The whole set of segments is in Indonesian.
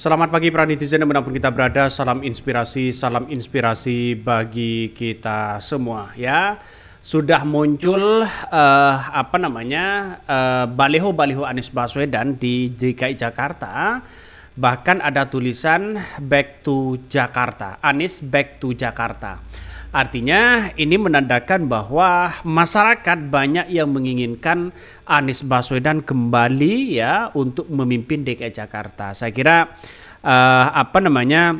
Selamat pagi para netizen dimanapun kita berada. Salam inspirasi, salam inspirasi bagi kita semua ya. Sudah muncul uh, apa namanya uh, baliho-baliho Anies Baswedan di DKI Jakarta. Bahkan ada tulisan Back to Jakarta, Anies Back to Jakarta. Artinya ini menandakan bahwa masyarakat banyak yang menginginkan Anies Baswedan kembali ya untuk memimpin DKI e Jakarta. Saya kira uh, apa namanya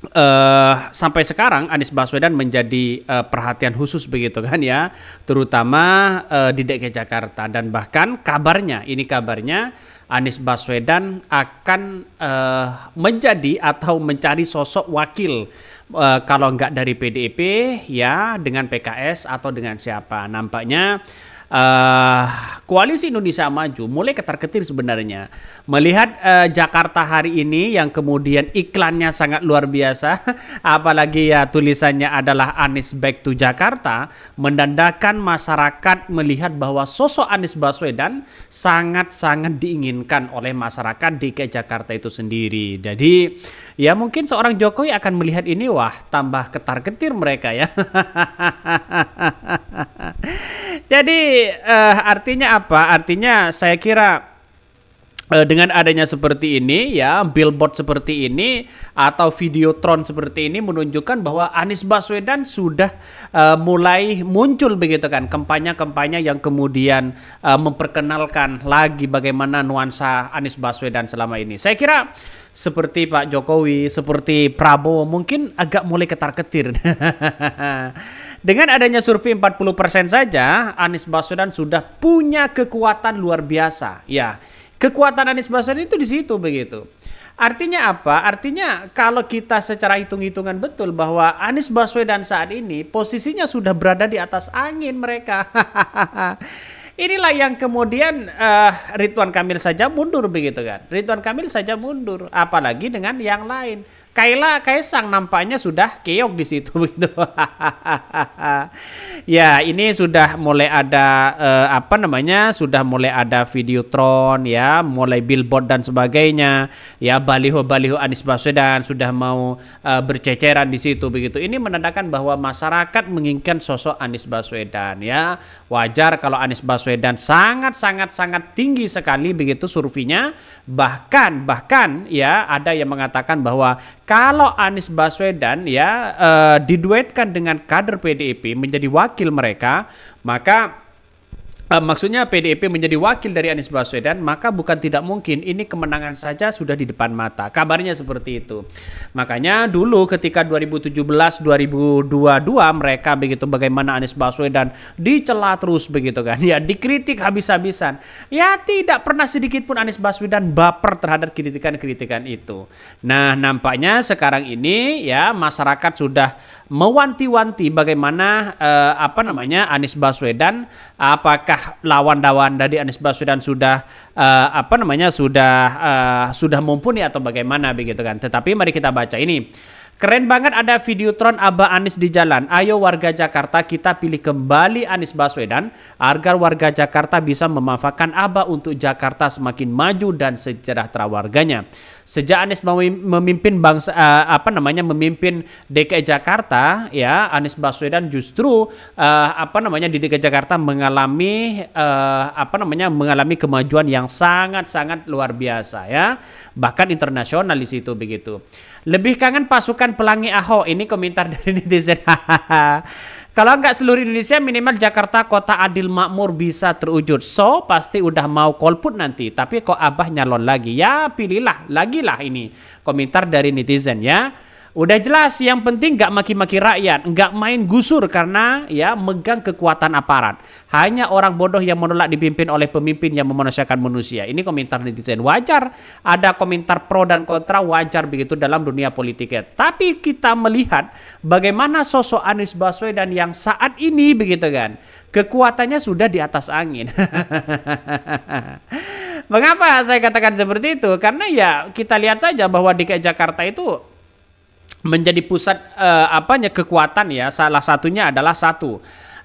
Uh, sampai sekarang Anies Baswedan menjadi uh, perhatian khusus begitu kan ya, terutama uh, di DKI Jakarta dan bahkan kabarnya ini kabarnya Anies Baswedan akan uh, menjadi atau mencari sosok wakil uh, kalau nggak dari PDIP ya dengan PKS atau dengan siapa nampaknya uh, koalisi Indonesia Maju mulai ketar-ketir sebenarnya. Melihat uh, Jakarta hari ini yang kemudian iklannya sangat luar biasa, apalagi ya tulisannya adalah Anies Back to Jakarta, mendandakan masyarakat melihat bahwa sosok Anies Baswedan sangat-sangat diinginkan oleh masyarakat di DKI Jakarta itu sendiri. Jadi ya mungkin seorang Jokowi akan melihat ini wah tambah ketar-ketir mereka ya. Jadi uh, artinya apa? Artinya saya kira uh, dengan adanya seperti ini ya billboard seperti ini atau videotron seperti ini menunjukkan bahwa Anies Baswedan sudah uh, mulai muncul begitu kan kampanye-kampanye yang kemudian uh, memperkenalkan lagi bagaimana nuansa Anies Baswedan selama ini. Saya kira seperti Pak Jokowi, seperti Prabowo mungkin agak mulai ketar-ketir. Dengan adanya survei 40% saja, Anies Baswedan sudah punya kekuatan luar biasa. Ya, kekuatan Anies Baswedan itu di situ begitu. Artinya apa? Artinya kalau kita secara hitung-hitungan betul bahwa Anies Baswedan saat ini posisinya sudah berada di atas angin mereka. Inilah yang kemudian uh, Ridwan Kamil saja mundur begitu kan. Ridwan Kamil saja mundur apalagi dengan yang lain. Kaila Kaisang nampaknya sudah keok di situ begitu. ya, ini sudah mulai ada eh, apa namanya? Sudah mulai ada videotron ya, mulai billboard dan sebagainya. Ya, baliho-baliho Anies Baswedan sudah mau eh, berceceran di situ begitu. Ini menandakan bahwa masyarakat menginginkan sosok Anies Baswedan ya. Wajar kalau Anies Baswedan sangat-sangat sangat tinggi sekali begitu surveinya bahkan bahkan ya ada yang mengatakan bahwa kalau Anies Baswedan ya uh, diduetkan dengan kader PDIP menjadi wakil mereka, maka uh, maksudnya PDIP menjadi wakil dari Anies Baswedan, maka bukan tidak mungkin ini kemenangan saja sudah di depan mata. Kabarnya seperti itu. Makanya dulu ketika 2017 2022 mereka begitu bagaimana Anies Baswedan dicela terus begitu kan. Ya, dikritik habis-habisan. Ya, tidak pernah sedikit pun Anies Baswedan baper terhadap kritikan-kritikan itu. Nah, nampaknya sekarang ini ya masyarakat sudah mewanti-wanti bagaimana eh, apa namanya Anies Baswedan apakah apakah lawan-lawan dari Anies Baswedan sudah uh, apa namanya sudah uh, sudah mumpuni atau bagaimana begitu kan. Tetapi mari kita baca ini. Keren banget ada video tron Abah Anis di jalan. Ayo warga Jakarta kita pilih kembali Anis Baswedan agar warga Jakarta bisa memanfaatkan Abah untuk Jakarta semakin maju dan sejahtera warganya sejak Anies memimpin bangsa eh, apa namanya memimpin DKI Jakarta ya Anies Baswedan justru uh, apa namanya di DKI Jakarta mengalami uh, apa namanya mengalami kemajuan yang sangat-sangat luar biasa ya bahkan internasional di situ begitu. Lebih kangen pasukan pelangi Ahok ini komentar dari netizen. Kalau nggak seluruh Indonesia minimal Jakarta kota adil makmur bisa terwujud. So pasti udah mau golput nanti. Tapi kok abah nyalon lagi? Ya pilihlah lagi lah ini komentar dari netizen ya. Udah jelas yang penting gak maki-maki rakyat, gak main gusur karena ya megang kekuatan aparat. Hanya orang bodoh yang menolak dipimpin oleh pemimpin yang memanusiakan manusia. Ini komentar netizen wajar. Ada komentar pro dan kontra wajar begitu dalam dunia politiknya. Tapi kita melihat bagaimana sosok Anies Baswedan yang saat ini begitu kan kekuatannya sudah di atas angin. Mengapa saya katakan seperti itu? Karena ya kita lihat saja bahwa DKI Jakarta itu menjadi pusat uh, apanya kekuatan ya salah satunya adalah satu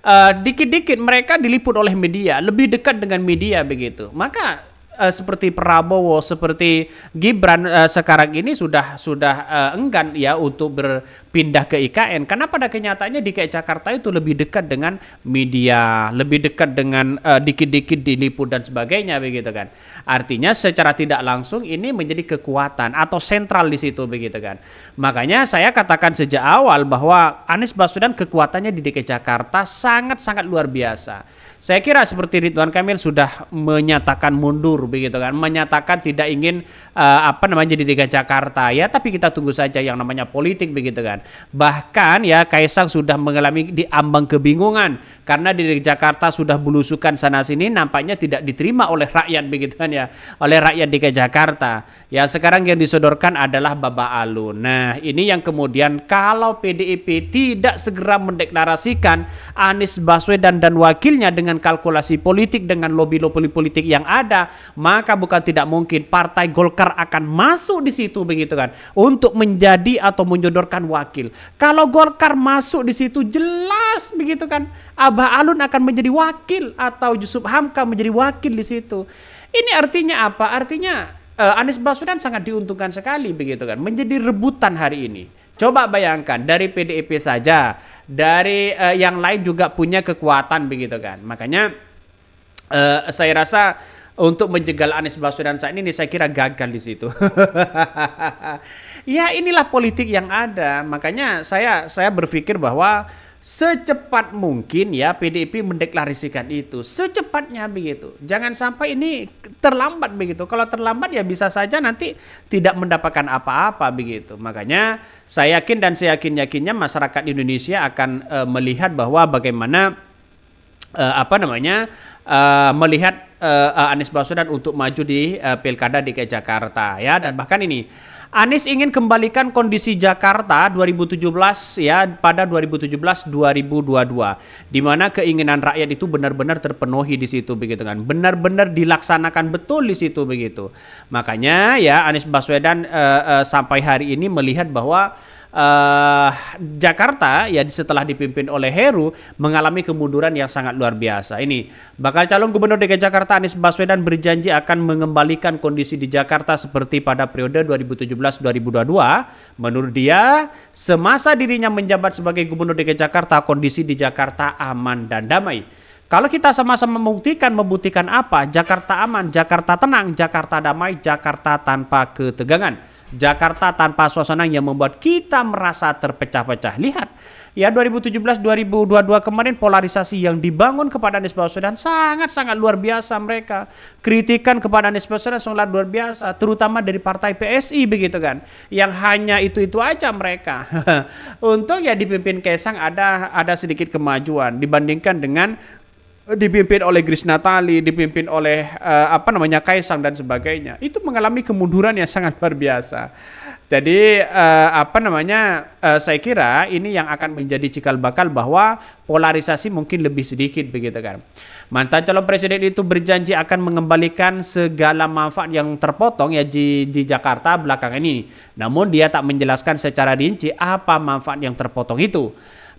eh, dikit-dikit uh, dikit -dikit mereka diliput oleh media lebih dekat dengan media begitu maka uh, seperti Prabowo, seperti Gibran uh, sekarang ini sudah sudah uh, enggan ya untuk berpindah ke IKN. Karena pada kenyataannya di DKI Jakarta itu lebih dekat dengan media, lebih dekat dengan dikit-dikit uh, diliput dan sebagainya begitu kan. Artinya secara tidak langsung ini menjadi kekuatan atau sentral di situ begitu kan. Makanya saya katakan sejak awal bahwa Anies Baswedan kekuatannya di DKI Jakarta sangat-sangat luar biasa saya kira seperti Ridwan Kamil sudah menyatakan mundur begitu kan, menyatakan tidak ingin uh, apa namanya jadi DKI Jakarta ya, tapi kita tunggu saja yang namanya politik begitu kan. Bahkan ya Kaisang sudah mengalami diambang kebingungan karena di DKI Jakarta sudah belusukan sana sini nampaknya tidak diterima oleh rakyat begitu kan ya, oleh rakyat DKI Jakarta. Ya sekarang yang disodorkan adalah Baba Alun. Nah ini yang kemudian kalau PDIP tidak segera mendeklarasikan Anies Baswedan dan wakilnya dengan kalkulasi politik dengan lobby-lobby politik yang ada, maka bukan tidak mungkin Partai Golkar akan masuk di situ begitu kan untuk menjadi atau menyodorkan wakil. Kalau Golkar masuk di situ jelas begitu kan Abah Alun akan menjadi wakil atau Yusuf Hamka menjadi wakil di situ. Ini artinya apa? Artinya uh, Anies Baswedan sangat diuntungkan sekali begitu kan, menjadi rebutan hari ini. Coba bayangkan dari PDIP saja, dari uh, yang lain juga punya kekuatan begitu kan. Makanya uh, saya rasa untuk menjegal Anies Baswedan saat ini saya kira gagal di situ. ya inilah politik yang ada. Makanya saya saya berpikir bahwa secepat mungkin ya PDIP mendeklarasikan itu secepatnya begitu jangan sampai ini terlambat begitu kalau terlambat ya bisa saja nanti tidak mendapatkan apa-apa begitu makanya saya yakin dan saya yakin yakinnya masyarakat Indonesia akan e, melihat bahwa bagaimana e, apa namanya e, melihat e, Anies Baswedan untuk maju di e, pilkada DKI Jakarta ya dan bahkan ini Anies ingin kembalikan kondisi Jakarta 2017 ya pada 2017-2022 di mana keinginan rakyat itu benar-benar terpenuhi di situ begitu kan. Benar-benar dilaksanakan betul di situ begitu. Makanya ya Anies Baswedan uh, uh, sampai hari ini melihat bahwa uh, Jakarta ya setelah dipimpin oleh Heru mengalami kemunduran yang sangat luar biasa. Ini bakal calon gubernur DKI Jakarta Anies Baswedan berjanji akan mengembalikan kondisi di Jakarta seperti pada periode 2017-2022. Menurut dia, semasa dirinya menjabat sebagai gubernur DKI Jakarta, kondisi di Jakarta aman dan damai. Kalau kita sama-sama membuktikan, membuktikan apa? Jakarta aman, Jakarta tenang, Jakarta damai, Jakarta tanpa ketegangan. Jakarta tanpa suasana yang membuat kita merasa terpecah-pecah. Lihat, ya 2017-2022 kemarin polarisasi yang dibangun kepada Anies Baswedan sangat-sangat luar biasa mereka. Kritikan kepada Anies Baswedan sangat luar biasa, terutama dari partai PSI begitu kan. Yang hanya itu-itu aja mereka. Untung ya dipimpin Kesang ada ada sedikit kemajuan dibandingkan dengan dipimpin oleh Gris Natali, dipimpin oleh uh, apa namanya Kaisang dan sebagainya, itu mengalami kemunduran yang sangat luar biasa. Jadi uh, apa namanya uh, saya kira ini yang akan menjadi cikal bakal bahwa polarisasi mungkin lebih sedikit begitu kan. Mantan calon presiden itu berjanji akan mengembalikan segala manfaat yang terpotong ya di, di Jakarta belakangan ini. Namun dia tak menjelaskan secara rinci apa manfaat yang terpotong itu.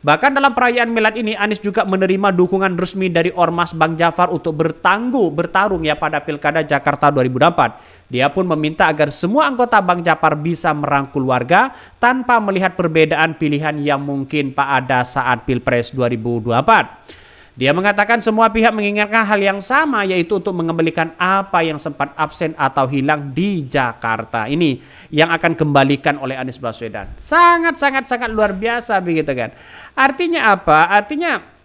Bahkan dalam perayaan Milad ini, Anies juga menerima dukungan resmi dari Ormas Bang Jafar untuk bertangguh bertarung ya pada Pilkada Jakarta 2004. Dia pun meminta agar semua anggota Bang Jafar bisa merangkul warga tanpa melihat perbedaan pilihan yang mungkin Pak ada saat Pilpres 2024. Dia mengatakan semua pihak menginginkan hal yang sama yaitu untuk mengembalikan apa yang sempat absen atau hilang di Jakarta. Ini yang akan kembalikan oleh Anies Baswedan. Sangat sangat sangat luar biasa begitu kan. Artinya apa? Artinya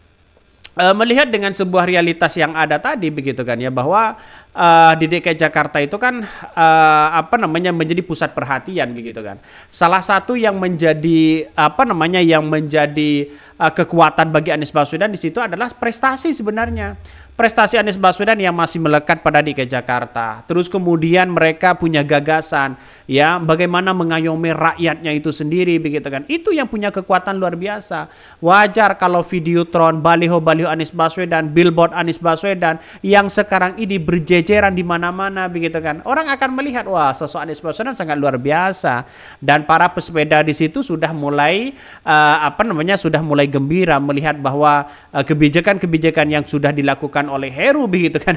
uh, melihat dengan sebuah realitas yang ada tadi begitu kan ya bahwa uh, di DKI Jakarta itu kan uh, apa namanya menjadi pusat perhatian begitu kan. Salah satu yang menjadi apa namanya yang menjadi uh, kekuatan bagi Anies Baswedan di situ adalah prestasi sebenarnya prestasi Anies Baswedan yang masih melekat pada DKI Jakarta. Terus kemudian mereka punya gagasan ya bagaimana mengayomi rakyatnya itu sendiri begitu kan. Itu yang punya kekuatan luar biasa. Wajar kalau videotron, baliho-baliho Anies Baswedan, billboard Anies Baswedan yang sekarang ini berjejeran di mana-mana begitu kan. Orang akan melihat wah sosok Anies Baswedan sangat luar biasa dan para pesepeda di situ sudah mulai uh, apa namanya sudah mulai gembira melihat bahwa eh, kebijakan-kebijakan uh, kebijakan -kebijakan yang sudah dilakukan oleh Heru begitu kan.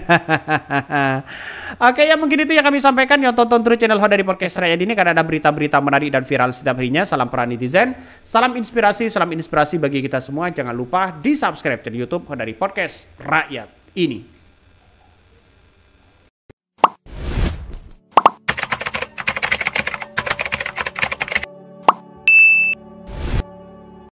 Oke ya mungkin itu yang kami sampaikan yang tonton terus channel Honda di Podcast Rakyat ini karena ada berita-berita menarik dan viral setiap harinya. Salam para netizen, salam inspirasi, salam inspirasi bagi kita semua. Jangan lupa di subscribe channel YouTube Honda di Podcast Rakyat ini.